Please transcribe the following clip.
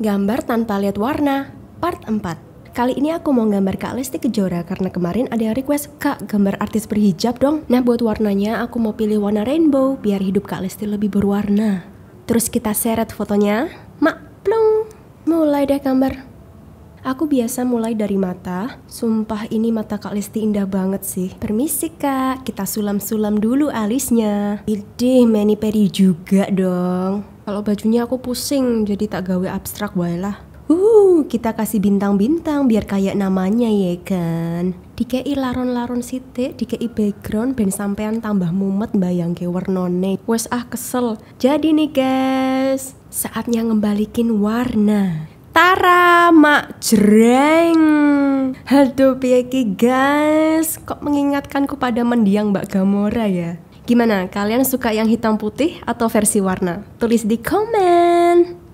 Gambar tanpa lihat warna, part 4. Kali ini aku mau gambar Kak Lesti Kejora karena kemarin ada yang request, Kak gambar artis berhijab dong. Nah buat warnanya aku mau pilih warna rainbow biar hidup Kak Lesti lebih berwarna. Terus kita seret fotonya, mak plung. Mulai deh gambar. Aku biasa mulai dari mata. Sumpah ini mata Kak Lesti indah banget sih. Permisi Kak, kita sulam-sulam dulu alisnya. Idih, peri juga dong. Kalau bajunya aku pusing, jadi tak gawe abstrak wae lah. Uh, kita kasih bintang-bintang biar kayak namanya ya kan. Dikei laron-laron sitik, dikei background ben sampean tambah mumet bayang ke warnone. Wes ah kesel. Jadi nih guys, saatnya ngembalikin warna. Tara mak jereng Halo piye guys Kok mengingatkanku pada mendiang Mbak Gamora ya Gimana kalian suka yang hitam putih atau versi warna? Tulis di komen